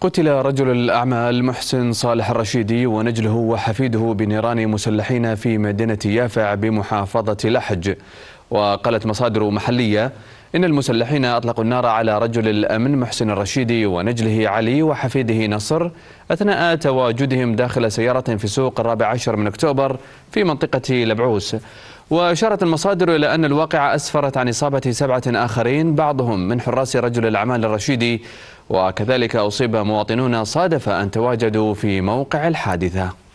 قتل رجل الأعمال محسن صالح الرشيدي ونجله وحفيده بنيران مسلحين في مدينة يافع بمحافظة لحج وقالت مصادر محلية إن المسلحين أطلقوا النار على رجل الأمن محسن الرشيدي ونجله علي وحفيده نصر أثناء تواجدهم داخل سيارة في سوق الرابع عشر من أكتوبر في منطقة لبعوس وأشارت المصادر إلى أن الواقعة أسفرت عن إصابة سبعة آخرين بعضهم من حراس رجل الأعمال الرشيدي وكذلك أصيب مواطنون صادف أن تواجدوا في موقع الحادثة